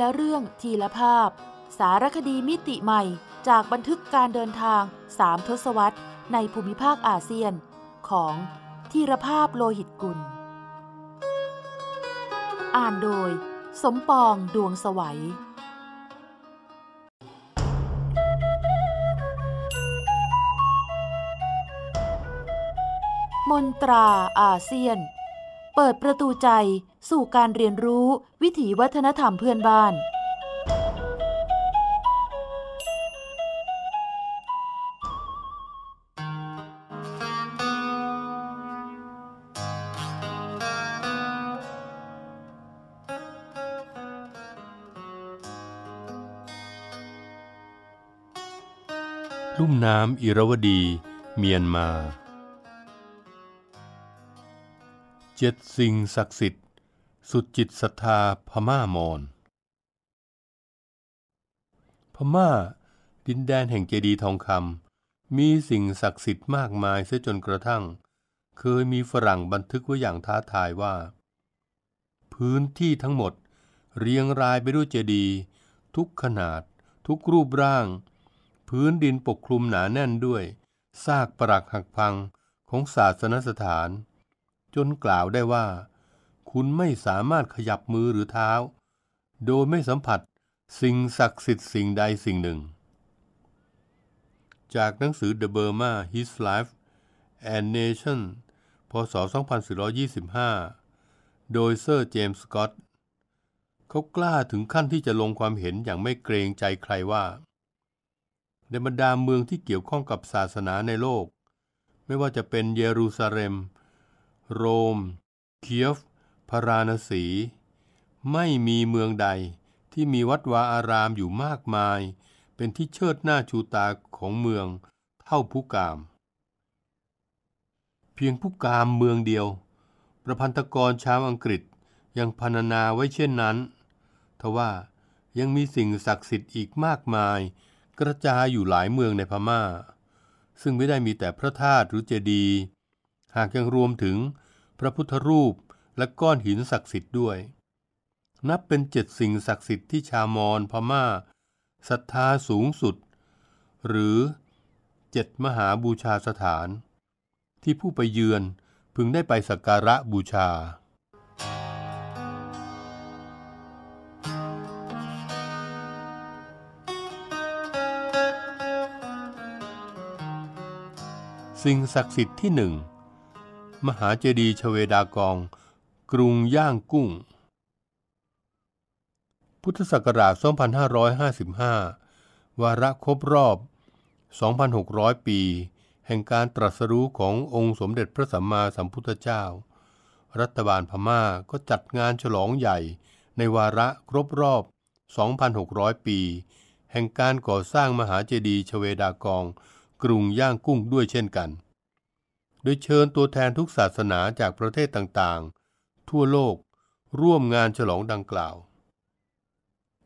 ละเรื่องทีละภาพ สารคดีมิติใหม่จากบันทึกการเดินทางสามทศวรรษในภูมิภาคอาเซียนของทีละภาพโลหิตกุลอ่านโดยสมปองดวงสวัยมนตราอาเซียนเปิดประตูใจสู่การเรียนรู้ วิถีวัฒนธรรมเพื่อนบ้าน ลุ่มน้ำอิรวดี เมียนมาเจ็ดสิ่งศักดิ์สิทธิ์สุดจิตศรัทธาพม่ามอน พม่าดินแดนแห่งเจดีย์ทองคำมีสิ่งศักดิ์สิทธิ์มากมายเสียจนกระทั่ง เคยมีฝรั่งบันทึกไว้อย่างท้าทายว่า พื้นที่ทั้งหมดเรียงรายไปด้วยเจดีย์ทุกขนาด ทุกรูปร่าง พื้นดินปกคลุมหนาแน่นด้วยซากปรักหักพังของศาสนสถานจนกล่าวได้ว่าคุณไม่สามารถขยับมือหรือเท้า โดยไม่สัมผัสสิ่งศักดิ์สิทธิ์สิ่งใดสิ่งหนึ่ง จากหนังสือ The Burma His Life and Nation พศ 2425 โดยเซอร์เจมส์สกอตเขากล้าถึงขั้นที่จะลงความเห็นอย่างไม่เกรงใจใครว่า ในบรรดาเมืองที่เกี่ยวข้องกับศาสนาในโลก ไม่ว่าจะเป็นเยรูซาเล็มโรม เคียฟพาราณสี ไม่มีเมืองใดที่มีวัดวาอารามอยู่มากมาย เป็นที่เชิดหน้าชูตาของเมืองเท่าพุกาม เพียงพุกามเมืองเดียว ประพันธกรชาวอังกฤษยังพรรณนาไว้เช่นนั้น ทว่ายังมีสิ่งศักดิ์สิทธิ์อีกมากมาย กระจายอยู่หลายเมืองในพมา่า ซึ่งไม่ได้มีแต่พระธาตุหรือเจดีย์หากยังรวมถึงพระพุทธรูปและก้อนหินศักดิ์สิทธิ์ด้วย นับเป็นเจ็ดสิ่งศักดิ์สิทธิ์ที่ชาวมอญพมา่าศรัทธาสูงสุด หรือเจ็ดมหาบูชาสถาน ที่ผู้ไปเยือน พึงได้ไปสักการะบูชา สิ่งศักดิ์สิทธิ์ที่หนึ่งมหาเจดีย์ชเวดากอง กรุงย่างกุ้ง พุทธศักราช 2555 วาระครบรอบ 2,600 ปี แห่งการตรัสรู้ขององค์สมเด็จพระสัมมาสัมพุทธเจ้า รัฐบาลพม่าก็จัดงานฉลองใหญ่ในวาระครบรอบ 2,600 ปี แห่งการก่อสร้างมหาเจดีย์ชเวดากอง กรุงย่างกุ้งด้วยเช่นกันโดยเชิญตัวแทนทุกศาสนาจากประเทศต่างๆ ทั่วโลกร่วมงานฉลองดังกล่าว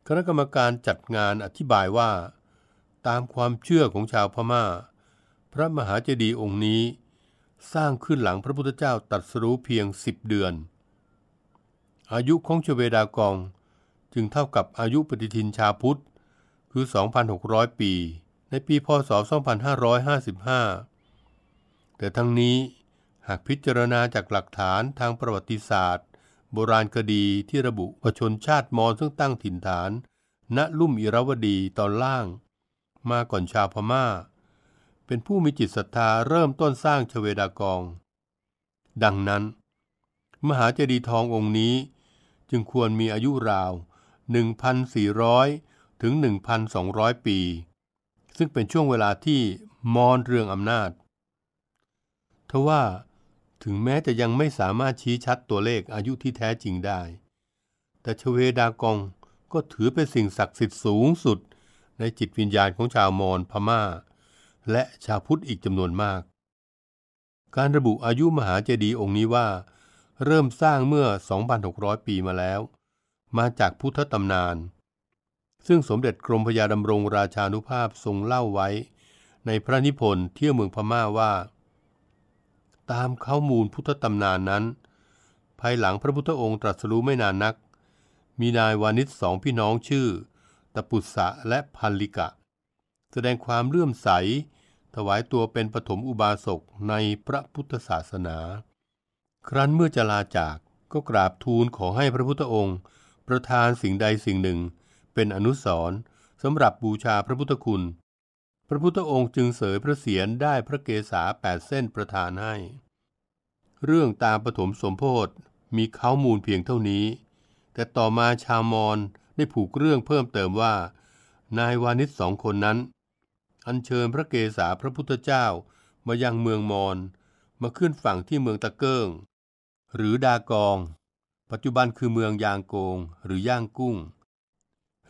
คณะกรรมการจัดงานอธิบายว่า ตามความเชื่อของชาวพมา่า พระมหาเจดีย์องค์นี้ สร้างขึ้นหลังพระพุทธเจ้าตัดสรู้เพียงสิบเดือน อายุของชเวดากองจึงเท่ากับอายุปฏิทินชาพุทธคือ 2,600 ปี ในปีพศ 2555แต่ทั้งนี้หากพิจารณาจากหลักฐานทางประวัติศาสตร์ โบราณคดีที่ระบุ ว่าชนชาติมอญซึ่งตั้งถิ่นฐาน ณลุ่มอิรวดีตอนล่าง มาก่อนชาวพมา่า เป็นผู้มีจิตศรัทธาเริ่มต้นสร้างชเวดากอง ดังนั้น มหาเจดีย์ทององค์นี้ จึงควรมีอายุราว 1,400 ถึง 1,200 ปี ซึ่งเป็นช่วงเวลาที่มอญเรืองอำนาจทว่าถึงแม้จะยังไม่สามารถชี้ชัดตัวเลขอายุที่แท้จริงได้ แต่ชเวดากองก็ถือเป็นสิ่งศักดิ์สิทธิ์สูงสุด ในจิตวิญญาณของชาวมอญพมา่า และชาวพุทธอีกจำนวนมาก การระบุอายุมหาเจดีย์องค์นี้ว่า เริ่มสร้างเมื่อ 2,600 ปีมาแล้ว มาจากพุทธตำนาน ซึ่งสมเด็จกรมพระยาดำรงราชานุภาพทรงเล่าไว้ ในพระนิพนธ์เที่ยวเมืองพม่าว่าตามข้อมูลพุทธตำนานนั้น ภายหลังพระพุทธองค์ตรัสรู้ไม่นานนัก มีนาย วานิชสองพี่น้องชื่อ ตปุษะและพันลิกะ แสดงความเลื่อมใสถวายตัวเป็นปฐมอุบาสกในพระพุทธศาสนา ครั้นเมื่อจะลาจากก็กราบทูลขอให้พระพุทธองค์ ประทานสิ่งใดสิ่งหนึ่งเป็นอนุสรณ์สำหรับบูชาพระพุทธคุณพระพุทธองค์จึงเสยพระเศียรได้พระเกศาแปดเส้นประทานให้เรื่องตามปฐมสมโพธิมีข้ามูลเพียงเท่านี้ แต่ต่อมาชาวมอญได้ผูกเรื่องเพิ่มเติมว่า นายวานิชสองคนนั้น อัญเชิญพระเกศาพระพุทธเจ้ามายังเมืองมอญมาขึ้นฝั่งที่เมืองตะเกิงหรือดากอง ปัจจุบันคือเมืองยางโกงหรือย่างกุ้ง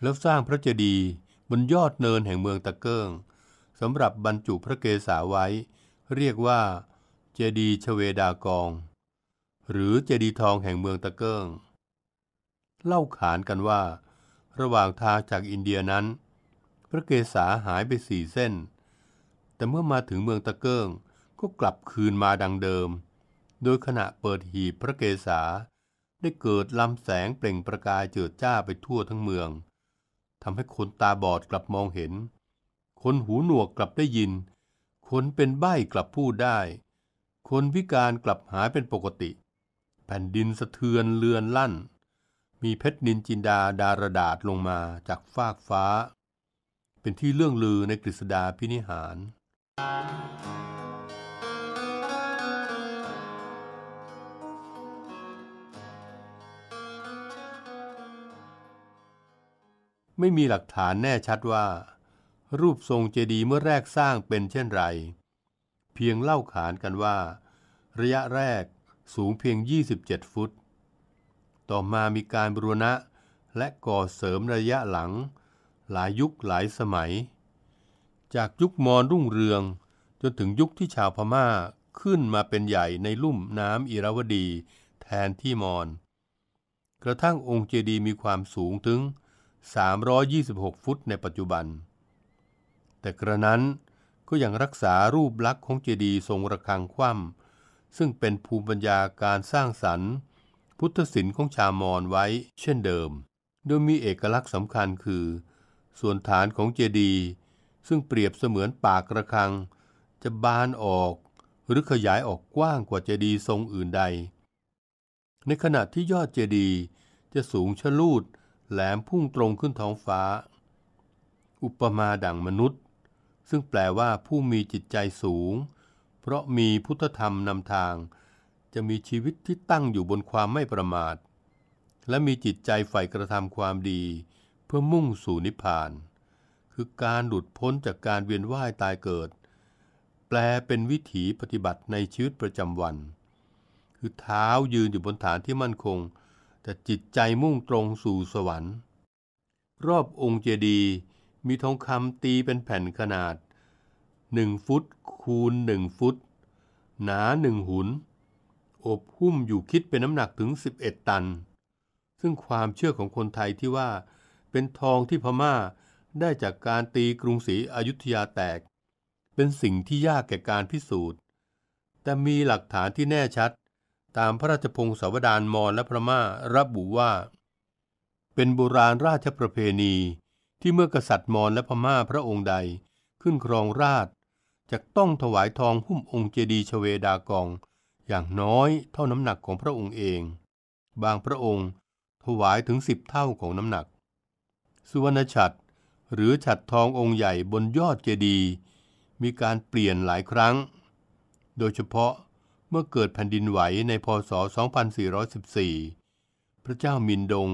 แล้วสร้างพระเจดีย์บนยอดเนินแห่งเมืองตะเกิงสำหรับบรรจุพระเกศาไว้เรียกว่าเจดีชเวดากอง หรือเจดีทองแห่งเมืองตะเกิ้งเล่าขานกันว่าระหว่างทางจากอินเดียนั้น พระเกศาหายไปสี่เส้น แต่เมื่อมาถึงเมืองตะเกิ้งก็กลับคืนมาดังเดิม โดยขณะเปิดหีบพระเกศาได้เกิดลำแสงเปล่งประกายเจิดจ้าไปทั่วทั้งเมืองทำให้คนตาบอดกลับมองเห็นคนหูหนวกกลับได้ยิน คนเป็นใบ้กลับพูดได้ คนพิการกลับหายเป็นปกติ แผ่นดินสะเทือนเลือนลั่น มีเพชรนินจินดาดารดาษลงมาจากฟากฟ้า เป็นที่เรื่องลือในกฤษดาพินิหาร ไม่มีหลักฐานแน่ชัดว่ารูปทรงเจดีย์เมื่อแรกสร้างเป็นเช่นไร เพียงเล่าขานกันว่า ระยะแรกสูงเพียง 27 ฟุต ต่อมามีการบรูรณะและก่อเสริมระยะหลังหลายยุคหลายสมัย จากยุคมอนรุ่งเรืองจนถึงยุคที่ชาวพม่าขึ้นมาเป็นใหญ่ในลุ่มน้ำอิราวดีแทนที่มอน กระทั่งองค์เจดีย์มีความสูงถึง 326 ฟุตในปัจจุบันแต่กระนั้นก็ยังรักษารูปลักษณ์ของเจดีย์ทรงระฆังคว่ำซึ่งเป็นภูมิปัญญาการสร้างสรรค์ พุทธศิลป์ของชาวมอญไว้เช่นเดิม โดยมีเอกลักษณ์สำคัญคือ ส่วนฐานของเจดีย์ซึ่งเปรียบเสมือนปากระฆัง จะบานออกหรือขยายออกกว้างกว่าเจดีย์ทรงอื่นใด ในขณะที่ยอดเจดีย์จะสูงชะลูดแหลมพุ่งตรงขึ้นท้องฟ้า อุปมาดั่งมนุษย์ซึ่งแปลว่าผู้มีจิตใจสูง เพราะมีพุทธธรรมนำทาง จะมีชีวิตที่ตั้งอยู่บนความไม่ประมาท และมีจิตใจใฝ่กระทำความดี เพื่อมุ่งสู่นิพพาน คือการหลุดพ้นจากการเวียนว่ายตายเกิด แปลเป็นวิถีปฏิบัติในชีวิตประจำวัน คือเท้ายืนอยู่บนฐานที่มั่นคง แต่จิตใจมุ่งตรงสู่สวรรค์ รอบองค์เจดีย์มีทองคำตีเป็นแผ่นขนาด 1 ฟุต คูณ 1 ฟุต หนาหนึ่งหุน อบหุ้มอยู่คิดเป็นน้ำหนักถึง 11 ตัน ซึ่งความเชื่อของคนไทยที่ว่าเป็นทองที่พมา่าได้จากการตีกรุงศรีอยุธยาแตก เป็นสิ่งที่ยากแก่การพิสูจน์ แต่มีหลักฐานที่แน่ชัด ตามพระราชพงศาวดารมอญและพม่าระบุว่า เป็นโบราณราชประเพณีที่เมื่อกษัตริย์มอญและพม่าพระองค์ใดขึ้นครองราชจะต้องถวายทองหุ้มองค์เจดียชเวดากองอย่างน้อยเท่าน้ำหนักของพระองค์เอง บางพระองค์ถวายถึงสิบเท่าของน้ำหนัก สุวรรณฉัตรหรือฉัตรทององค์ใหญ่บนยอดเจดีย์มีการเปลี่ยนหลายครั้ง โดยเฉพาะเมื่อเกิดแผ่นดินไหวในพศ 2414พระเจ้ามินดง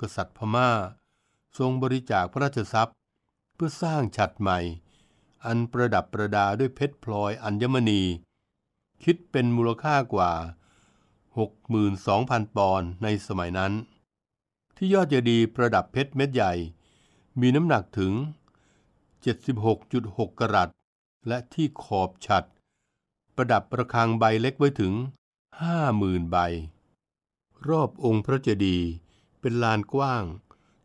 กษัตริย์พมา่าทรงบริจาคพระราชทรัพย์ เพื่อสร้างฉัดใหม่ อันประดับประดาด้วยเพชรพลอยอัญมณี คิดเป็นมูลค่ากว่า62,000 ปอนด์ในสมัยนั้น ที่ยอดเจดีย์ประดับเพชรเม็ดใหญ่ มีน้ำหนักถึง 76.6 กรัต และที่ขอบฉัดประดับประคังใบเล็กไว้ถึง 50,000ใบ รอบองค์พระเจดีย์เป็นลานกว้าง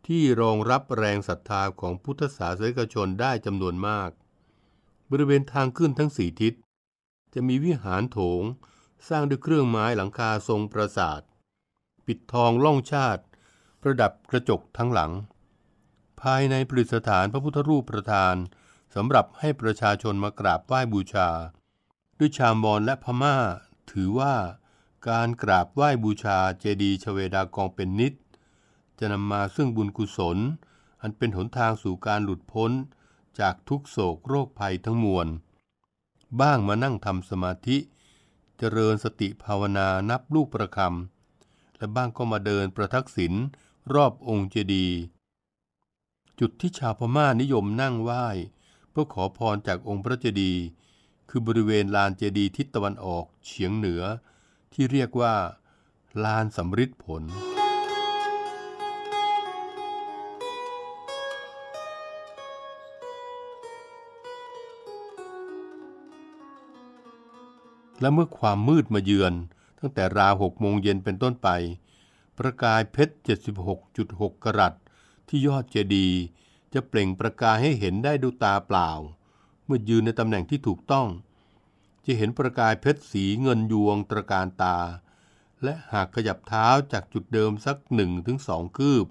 ที่รองรับแรงศรัทธาของพุทธศาสนิกชนได้จำนวนมาก บริเวณทางขึ้นทั้งสี่ทิศ จะมีวิหารโถงสร้างด้วยเครื่องไม้หลังคาทรงปราสาท ปิดทองล่องชาติ ประดับกระจกทั้งหลัง ภายในปรดิสถานพระพุทธรูปประธานสำหรับให้ประชาชนมากราบไหว้บูชา ด้วยชาวมอญและพม่าถือว่าการกราบไหว้บูชาเจดีย์ชเวดากองเป็นนิตจะนำมาซึ่งบุญกุศลอันเป็นหนทางสู่การหลุดพ้นจากทุกโศกโรคภัยทั้งมวล บ้างมานั่งทำสมาธิ เจริญสติภาวนานับลูกประคำ และบ้างก็มาเดินประทักษิณรอบองค์เจดีย์จุดที่ชาวพม่านิยมนั่งไหว้ เพื่อขอพรจากองค์พระเจดีย์คือบริเวณลานเจดีย์ทิศตะวันออกเฉียงเหนือ ที่เรียกว่าลานสำริดผลและเมื่อความมืดมาเยือน ตั้งแต่ราวหกโมงเย็นเป็นต้นไป ประกายเพชร 76.6 กรัตที่ยอดเจดีจะเปล่งประกายให้เห็นได้ดูตาเปล่า เมื่อยืนในตำแหน่งที่ถูกต้อง จะเห็นประกายเพชรสีเงินยวงตระการตา และหากขยับเท้าจากจุดเดิมสักหนึ่งถึงสองคืบ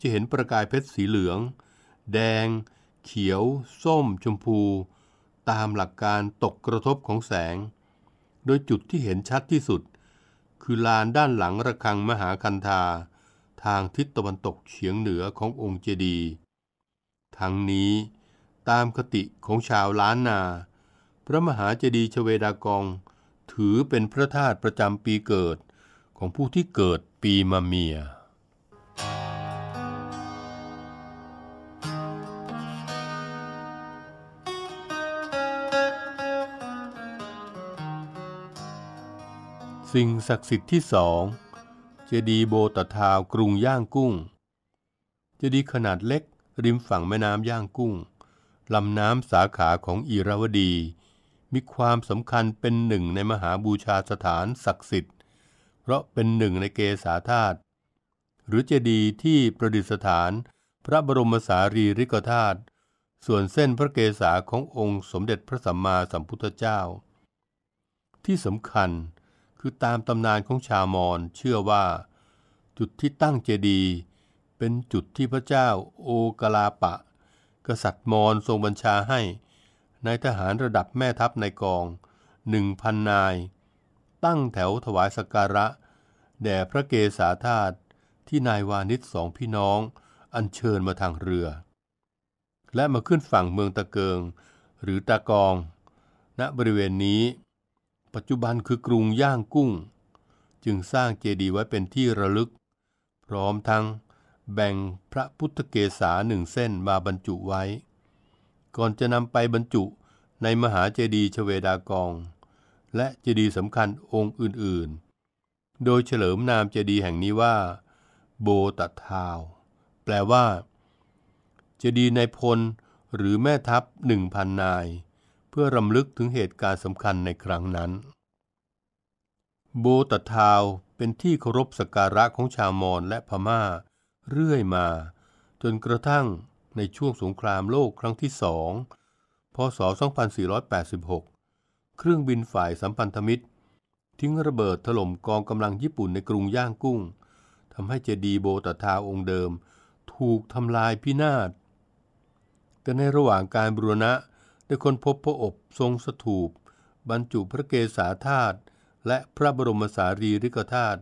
จะเห็นประกายเพชรสีเหลือง แดงเขียว ส้ม ชมพู ตามหลักการตกกระทบของแสงโดยจุดที่เห็นชัดที่สุดคือลานด้านหลังระฆังมหาคันธาทางทิศตะวันตกเฉียงเหนือขององค์เจดีย์ทั้งนี้ตามคติของชาวล้านนา พระมหาเจดีย์ชเวดากอง ถือเป็นพระธาตุประจำปีเกิดของผู้ที่เกิดปีมะเมียสิ่งศักดิ์สิทธิ์ที่สองเจดีย์โบตทาว กรุงย่างกุ้งเจดีย์ขนาดเล็กริมฝั่งแม่น้ำย่างกุ้งลำน้ำสาขาของอีราวดี มีความสำคัญเป็นหนึ่งในมหาบูชาสถาน ศักดิ์สิทธิ์ เพราะเป็นหนึ่งในเกษาธาตุหรือเจดีย์ที่ประดิษฐานพระบรมสารีริกธาตุส่วนเส้นพระเกศาขององค์สมเด็จพระสัมมาสัมพุทธเจ้า ที่สำคัญเคือตามตำนานของชาวมอญเชื่อว่า จุดที่ตั้งเจดีย์เป็นจุดที่พระเจ้าโอกลาปะ กษัตริย์มอญทรงบัญชาให้นายทหารระดับแม่ทัพในกองหนึ่งพันนาย ตั้งแถวถวายสักการะ แด่พระเกศาธาตุที่นายวานิชสองพี่น้องอัญเชิญมาทางเรือ และมาขึ้นฝั่งเมืองตะเกิง หรือตะกอง ณบริเวณนี้ปัจจุบันคือกรุงย่างกุ้ง จึงสร้างเจดีย์ไว้เป็นที่ระลึก พร้อมทั้งแบ่งพระพุทธเกศาหนึ่งเส้นมาบรรจุไว้ ก่อนจะนำไปบรรจุในมหาเจดีย์ชเวดากอง และเจดีย์สำคัญองค์อื่นๆ โดยเฉลิมนามเจดีย์แห่งนี้ว่า โบตัทาว แปลว่า เจดีย์ในพลหรือแม่ทัพหนึ่งพันนายเพื่อรำลึกถึงเหตุการณ์สำคัญในครั้งนั้น โบตดทาวเป็นที่เคารพสักการะของชาวมอญและพม่า เรื่อยมา จนกระทั่งในช่วงสงครามโลกครั้งที่สองพศ 2486 เครื่องบินฝ่ายสัมพันธมิตร ทิ้งระเบิดถล่มกองกำลังญี่ปุ่นในกรุงย่างกุ้งทำให้เจดีโบตดทาวองค์เดิมถูกทำลายพินาศแต่ในระหว่างการบรูรณะได้ค้นพบพระอบทรงสถูป บรรจุพระเกศาธาตุและพระบรมสารีริกธาตุ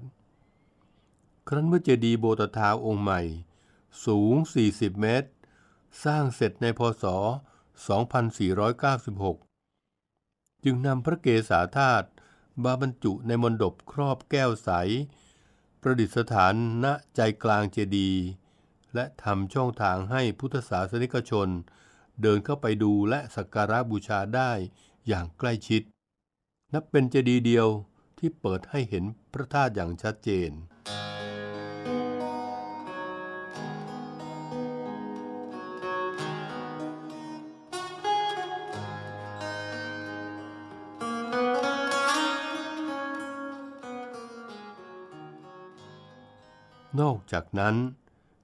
ครั้นเมื่อเจดีย์โบตทาวองค์ใหม่ สูง 40 เมตร สร้างเสร็จในพศ 2496 จึงนำพระเกศาธาตุบาบรรจุในมณฑปครอบแก้วใส ประดิษฐานณใจกลางเจดีย์และทำช่องทางให้พุทธศาสนิกชนเดินเข้าไปดูและสักการะบูชาได้อย่างใกล้ชิด นับเป็นเจดีย์เดียวที่เปิดให้เห็นพระธาตุอย่างชัดเจน นอกจากนั้น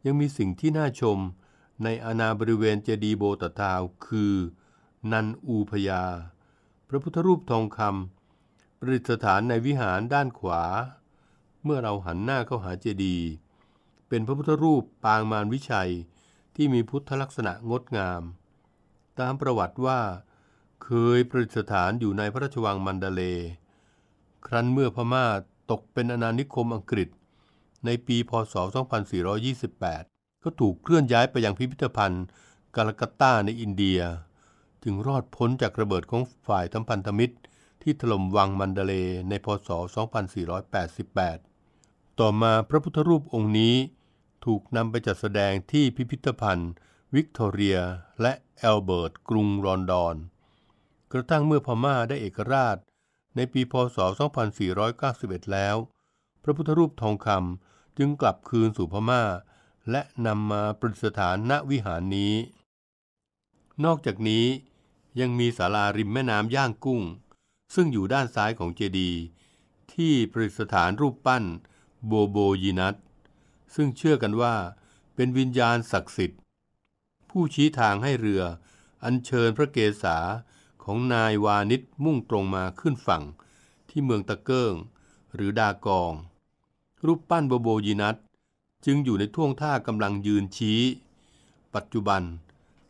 ยังมีสิ่งที่น่าชมในอาณาบริเวณเจดีโบตทาวคือ นันอูพยา พระพุทธรูปทองคำประดิษฐานในวิหารด้านขวา เมื่อเราหันหน้าเข้าหาเจดี เป็นพระพุทธรูปปางมารวิชัยที่มีพุทธลักษณะงดงาม ตามประวัติว่า เคยประดิษฐานอยู่ในพระราชวังมันดาเล ครั้นเมื่อพม่าตกเป็นอาณานิคมอังกฤษในปีพศ 2428ก็ถูกเคลื่อนย้ายไปยังพิพิธภัณฑ์กาลกัตตาในอินเดีย จึงรอดพ้นจากระเบิดของฝ่ายทัมพันธมิตรที่ถล่มวังมันเดเลในพศ 2488 ต่อมาพระพุทธรูปองค์นี้ ถูกนำไปจัดแสดงที่พิพิธภัณฑ์ วิกตอเรียและแอลเบิร์ตกรุงลอนดอน กระทั่งเมื่อพม่าได้เอกราช ในปีพศ 2491 แล้ว พระพุทธรูปทองคำจึงกลับคืนสู่พม่าและนำมาประดิษฐานณวิหารนี้ นอกจากนี้ยังมีศาลาริมแม่น้ำย่างกุ้ง ซึ่งอยู่ด้านซ้ายของเจดีย์ที่ประดิษฐานรูปปั้นโบโบยีนัทซึ่งเชื่อกันว่าเป็นวิญญาณศักดิ์สิทธิ์ ผู้ชี้ทางให้เรืออัญเชิญพระเกศา ของนายวานิชมุ่งตรงมาขึ้นฝั่งที่เมืองตะเกิง หรือดากอง รูปปั้นโบโบยีนัทจึงอยู่ในท่วงท่ากำลังยืนชี้ ปัจจุบัน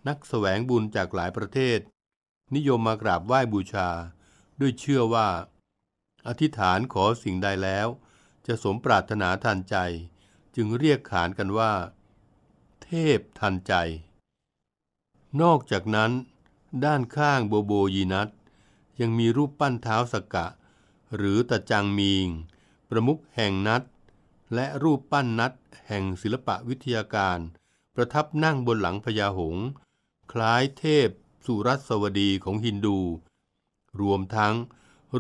นักสแสวงบุญจากหลายประเทศ นิยมมากราบไหว้บูชา ด้วยเชื่อว่า อธิษฐานขอสิ่งใดแล้ว จะสมปรารถนาทันใจ จึงเรียกขานกันว่า เทพทันใจ นอกจากนั้น ด้านข้างโบโบยีนัทยังมีรูปปั้นเท้าสกกะ หรือตะจังมีง ประมุขแห่งนัด และรูปปั้นนัดแห่งศิลปะวิทยาการ ประทับนั่งบนหลังพญาหง คล้ายเทพสุรัสวดีของฮินดู รวมทั้ง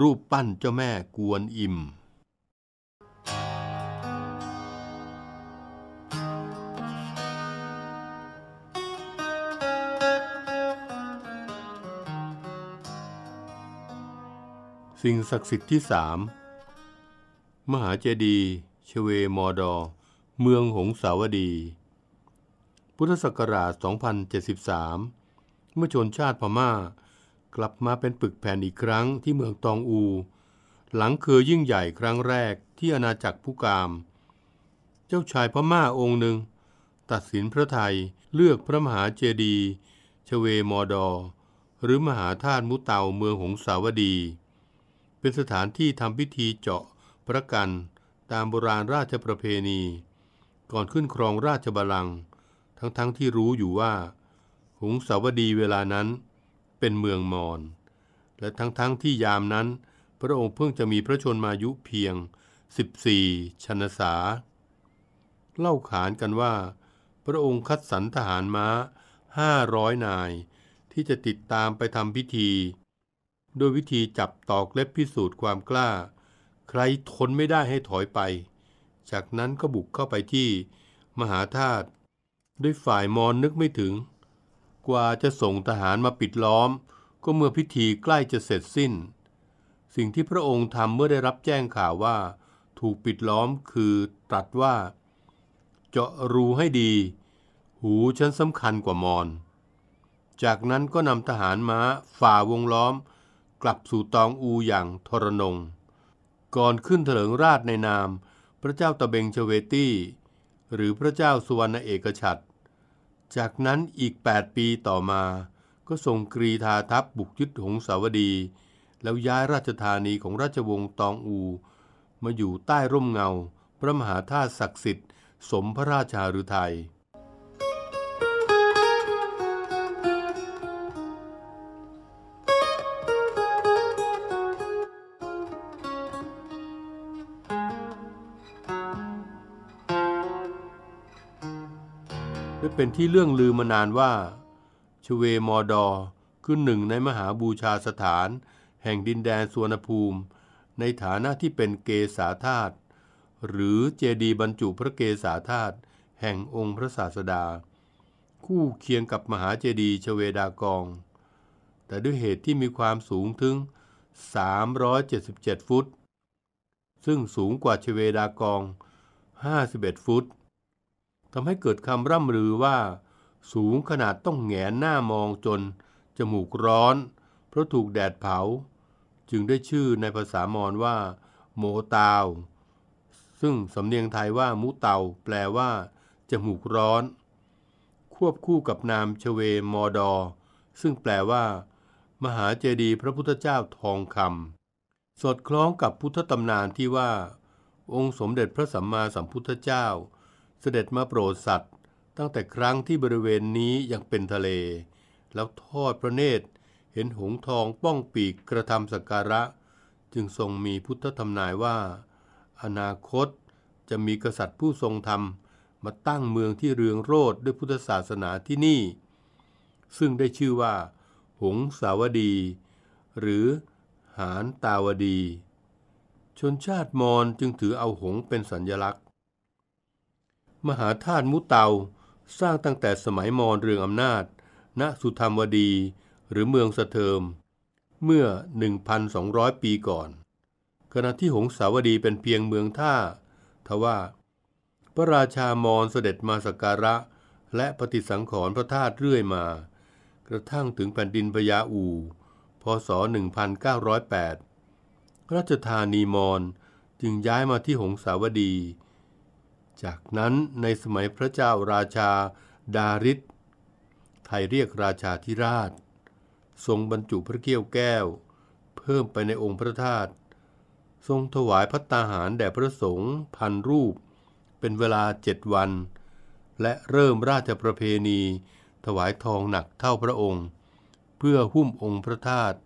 รูปปั้นเจ้าแม่กวนอิมสิ่งศักดิ์สิทธิ์ที่สามมหาเจดีย์ชเวมอดอเมืองหงสาวดี พุทธศักราช2073เมื่อชนชาติพม่า กลับมาเป็นปึกแผ่นอีกครั้งที่เมืองตองอู หลังเคยยิ่งใหญ่ครั้งแรกที่อาณาจักรผู้กาม เจ้าชายพม่าองค์หนึ่ง ตัดสินพระไทยเลือกพระมหาเจดี ชเวมอดอ หรือมหาธาตุมุเตาเมืองหงสาวดี เป็นสถานที่ทำพิธีเจาะพระกันตามโบราณราชประเพณีก่อนขึ้นครองราชบัลลังก์ทั้งๆทที่รู้อยู่ว่าหุงสาวดีเวลานั้นเป็นเมืองมอญและทั้งๆทที่ยามนั้น พระองค์เพิ่งจะมีพระชนมายุเพียง 14 ชนสา เล่าขานกันว่า พระองค์คัดสรรทหารม้า 500 นายที่จะติดตามไปทำพิธีด้วยวิธีจับตอกเล็บพิสูจน์ความกล้า ใครทนไม่ได้ให้ถอยไปจากนั้นก็บุกเข้าไปที่มหาธาตุด้วยฝ่ายมอนนึกไม่ถึง กว่าจะส่งทหารมาปิดล้อม ก็เมื่อพิธีใกล้จะเสร็จสิ้น สิ่งที่พระองค์ทำเมื่อได้รับแจ้งข่าวว่าถูกปิดล้อมคือตรัสว่า เจาะรูให้ดี หูฉันสำคัญกว่ามอน จากนั้นก็นำทหารม้าฝ่าวงล้อม กลับสู่ตองอูอย่างทรนง ก่อนขึ้นเถลิงราชในนามพระเจ้าตะเบงเชเวตี้ หรือพระเจ้าสุวรรณเอกชัดจากนั้นอีก 8 ปีต่อมา ก็ทรงกรีธาทัพบุกยึดหงสาวดี แล้วย้ายราชธานีของราชวงศ์ตองอู มาอยู่ใต้ร่มเงา พระมหาธาตุศักดิ์สิทธิ์ สมพระราชาฤทยัยเป็นที่เรื่องลือมานานว่าชเวมอดอคือหนึ่งในมหาบูชาสถานแห่งดินแดนสวนภูมิ ในฐานะที่เป็นเกษาธาตุหรือเจดีบรรจุพระเกศาธาตุแห่งองค์พระศาสดา คู่เคียงกับมหาเจดีชเวดากอง แต่ด้วยเหตุที่มีความสูงถึง 377 ฟุต ซึ่งสูงกว่าชเวดากอง 51 ฟุตทำให้เกิดคำร่ำลือว่า สูงขนาดต้องแงนหน้ามองจน จมูกร้อนเพราะถูกแดดเผา จึงได้ชื่อในภาษามอญว่า โมตาว ซึ่งสำเนียงไทยว่า มุเตาแปลว่า จมูกร้อน ควบคู่กับนามชเวมอดอ ซึ่งแปลว่า มหาเจดีย์พระพุทธเจ้าทองคำสอดคล้องกับพุทธตำนานที่ว่า องค์สมเด็จพระสัมมาสัมพุทธเจ้าเสด็จมาโปรดสัตว์ตั้งแต่ครั้งที่บริเวณนี้ยังเป็นทะเล แล้วทอดพระเนตรเห็นหงทองป้องปีกกระทำสักการะ จึงทรงมีพุทธธรรมนายว่า อนาคตจะมีกษัตริย์ผู้ทรงธรรมมาตั้งเมืองที่เรืองโรดด้วยพุทธศาสนาที่นี่ ซึ่งได้ชื่อว่าหงสาวดีหรือหานตาวดี ชนชาติมอญจึงถือเอาหงเป็นสัญญลักษณมหาธาตุมุเตาสร้างตั้งแต่สมัยมอญเรืองอำนาจ ณ สุธรรมวดีหรือเมืองสะเทิม เมื่อ 1,200 ปีก่อน ขณะที่หงสาวดีเป็นเพียงเมืองท่า ทว่า พระราชามอญเสด็จมาสักการะและปฏิสังขรณ์พระธาตุเรื่อยมา กระทั่งถึงแผ่นดินพญาอูพศ 1908ราชธานีมอญจึงย้ายมาที่หงสาวดีจากนั้นในสมัยพระเจ้าราชาดาริศไทยเรียกราชาธิราช ทรงบรรจุพระเกี้ยวแก้ว เพิ่มไปในองค์พระธาตุทรงถวายพัตตาหารแด่พระสงฆ์พันรูป เป็นเวลาเจ็ดวัน และเริ่มราชประเพณี ถวายทองหนักเท่าพระองค์ เพื่อหุ้มองค์พระธาตุ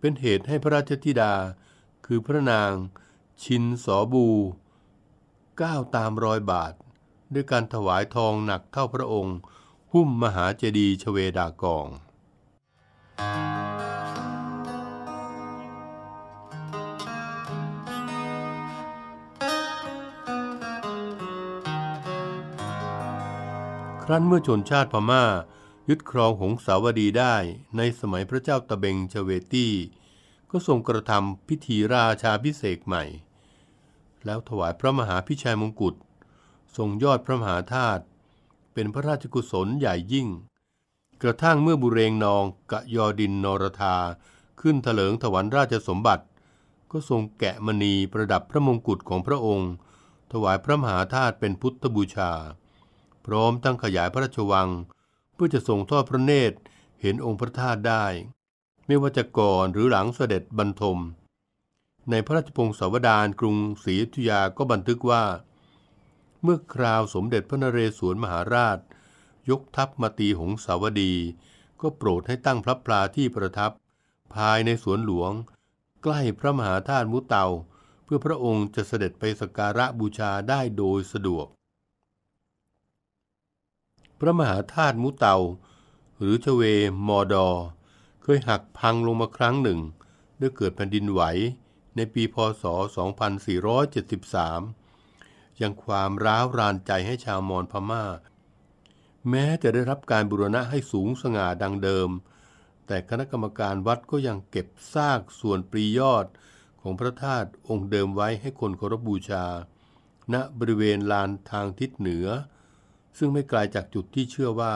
เป็นเหตุให้พระราชธิดาคือพระนางชินสอบูก้าวตามรอยบาท ด้วยการถวายทองหนักเท่าพระองค์ หุ้มมหาเจดีย์ชเวดากอง ครั้นเมื่อชนชาติพมา่ายึดครองหงสาวดีได้ในสมัยพระเจ้าตะเบงชเวตี้ ก็ทรงกระทำพิธีราชาพิเศษใหม่แล้วถวายพระมหาพิชัยมงกุฎทรงยอดพระมหาธาตุเป็นพระราชกุศลใหญ่ยิ่ง กระทั่งเมื่อบุเรงนองกะยอดินนรธา ขึ้นถลิงถวันราชสมบัติ ก็ทรงแกะมณีประดับพระมงกุฎของพระองค์ ถวายพระมหาธาตุเป็นพุทธบูชา พร้อมตั้งขยายพระราชวัง เพื่อจะทรงทอดพระเนตร เห็นองค์พระธาตุได้ ไม่ว่าจะก่อนหรือหลังเสด็จบรรทมในพระราชพงศาวดารกรุงศรีอยุธยาก็บันทึกว่า เมื่อคราวสมเด็จพระนเรศวรมหาราช ยกทัพมาตีหงสาวดีก็โปรดให้ตั้งพระปลาที่ประทับ ภายในสวนหลวง ใกล้พระมหาธาตุมุตเตาเพื่อพระองค์จะเสด็จไปสักการะบูชาได้โดยสะดวก พระมหาธาตุมุตเตา หรือชเวมอดอ เคยหักพังลงมาครั้งหนึ่งด้วยเกิดแผ่นดินไหวในปีพศ 2473 ยังความร้าวรานใจให้ชาวมอญพม่า แม้จะได้รับการบูรณะให้สูงสง่าดังเดิม แต่คณะกรรมการวัดก็ยังเก็บซากส่วนปรียอด ของพระธาตุองค์เดิมไว้ให้คนเคารพบูชา ณ บริเวณลานทางทิศเหนือ ซึ่งไม่ไกลาจากจุดที่เชื่อว่า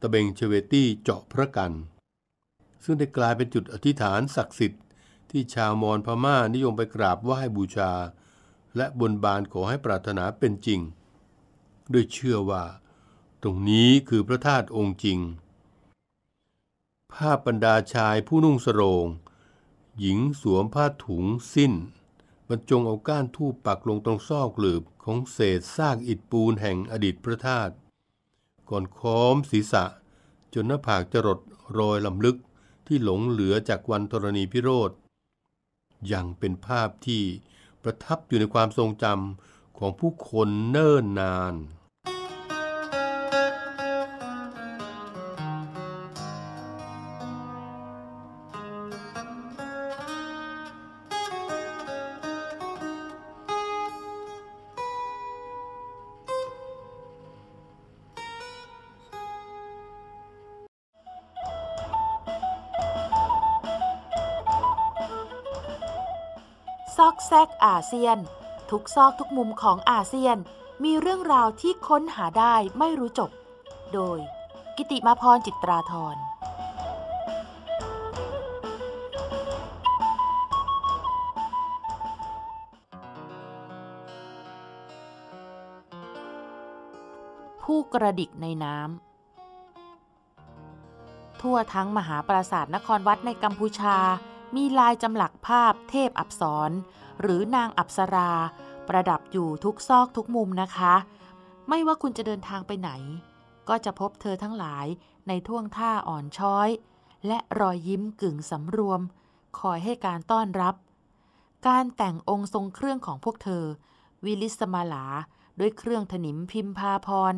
ตะเบงเชเวตี้เจาะพระกัน ซึ่งได้กลายเป็นจุดอธิษฐานศักดิ์สิทธิ์ที่ชาวมอญพม่านิยมไปกราบไหว้บูชาและบนบานขอให้ปรารถนาเป็นจริง ด้วยเชื่อว่าตรงนี้คือพระธาตุองค์จริง ภาพบรรดาชายผู้นุ่งสรง หญิงสวมผ้าถุงสิ้นบรรจงเอาก้านทูบปักลงตรงซอกหลืบของเศษซากอิฐปูนแห่งอดีตพระธาตุก่อนค้อมศีรษะ จนหน้าผากจะรดรอยลำลึกที่หลงเหลือจากวันธรณีพิโรธยังเป็นภาพที่ประทับอยู่ในความทรงจำของผู้คนเนิ่นนานเซียน ทุกซอกทุกมุมของอาเซียนมีเรื่องราวที่ค้นหาได้ไม่รู้จบ โดย กิติมาพรจิตราธรผู้กระดิกในน้ำทั่วทั้งมหาปราสาทนครวัดในกัมพูชามีลายจำหลักภาพเทพอับสรหรือนางอับสราประดับอยู่ทุกซอกทุกมุมนะคะ ไม่ว่าคุณจะเดินทางไปไหน ก็จะพบเธอทั้งหลายในท่วงท่าอ่อนช้อย และรอยยิ้มกึ่งสำรวม คอยให้การต้อนรับ การแต่งองค์ทรงเครื่องของพวกเธอ วิลิสมาลาด้วยเครื่องถนิมพิมพาพร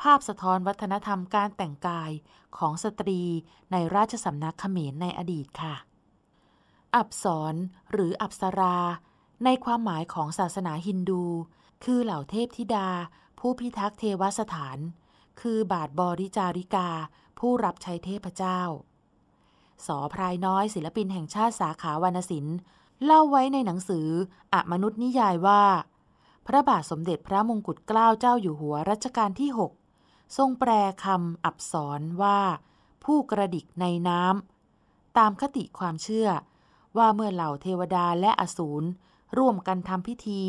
ภาพสะท้อนวัฒนธรรมการแต่งกายของสตรีในราชสำนักเขมรในอดีตค่ะอับสอนหรืออับสรา ในความหมายของศาสนาฮินดู คือเหล่าเทพธิดา ผู้พิทักษ์เทวสถาน คือบาทบริจาริกา ผู้รับใช้เทพเจ้าสอพรายน้อยศิลปินแห่งชาติสาขาวรรณศิลป์ เล่าไว้ในหนังสืออมนุษย์นิยายว่า พระบาทสมเด็จพระมงกุฎเกล้าเจ้าอยู่หัวรัชกาลที่ 6 ทรงแปลคำอับสอนว่า ผู้กระดิกในน้ำตามคติความเชื่อว่าเมื่อเหล่าเทวดาและอสูรร่วมกันทำพิธี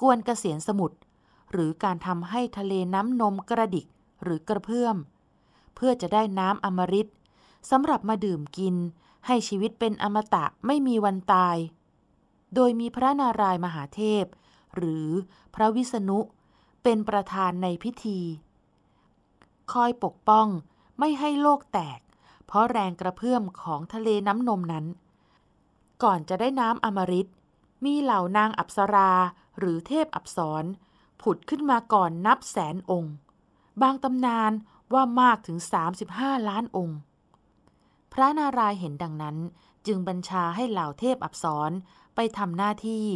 กวนเกษียณสมุทรหรือการทำให้ทะเลน้ำนมกระดิกหรือกระเพื่อมเพื่อจะได้น้ำอมฤตสำหรับมาดื่มกิน ให้ชีวิตเป็นอมตะไม่มีวันตาย โดยมีพระนารายมหาเทพ หรือพระวิษณุเป็นประธานในพิธี คอยปกป้องไม่ให้โลกแตก เพราะแรงกระเพื่อมของทะเลน้ำนมนั้นก่อนจะได้น้ำอมฤต มีเหล่านางอับสราหรือเทพอับสรผุดขึ้นมาก่อนนับแสนองค์ บางตำนาน ว่ามากถึง 35 ล้านองค์ พระนารายเห็นดังนั้นจึงบัญชาให้เหล่าเทพอับสรไปทำหน้าที่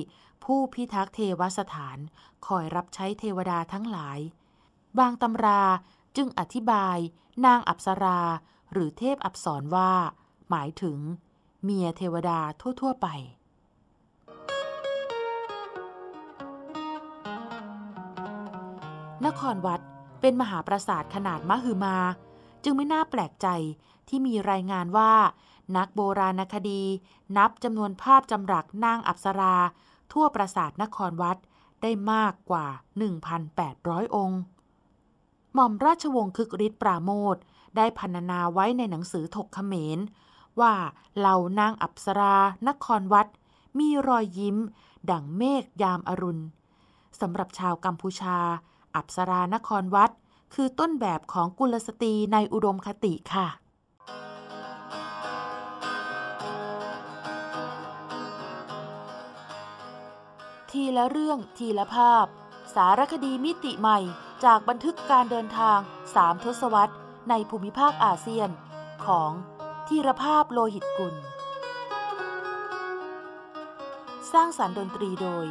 ผู้พิทักษ์เทวสถานคอยรับใช้เทวดาทั้งหลาย บางตำราจึงอธิบายนางอับสราหรือเทพอับสรว่า หมายถึงเมียเทวดาทั่ว ๆ ไป นครวัดเป็นมหาปราสาทขนาดมหึมา จึงไม่น่าแปลกใจที่มีรายงานว่า นักโบราณคดีนับจำนวนภาพจำรักนางอับสรา ทั่วปราสาทนครวัดได้มากกว่า 1,800 องค์ หม่อมราชวงศ์คึกฤทธิ์ปราโมทได้พันนาไว้ในหนังสือถกเขมรว่าเหล่านางอับสรา นครวัด มีรอยยิ้ม ดั่งเมฆยามอรุณสำหรับชาวกัมพูชา อับสรา นครวัดคือต้นแบบของ กุลสตรีในอุดมคติค่ะ ทีละเรื่องทีละภาพ สารคดีมิติใหม่จากบันทึกการเดินทางสามทศวรรษในภูมิภาคอาเซียนของธีรภาพโลหิตกุล สร้างสารรค์ดนตรีโดย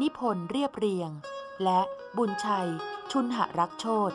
นิพนธ์เรียบเรียง และบุญชัยชุนหรักโชต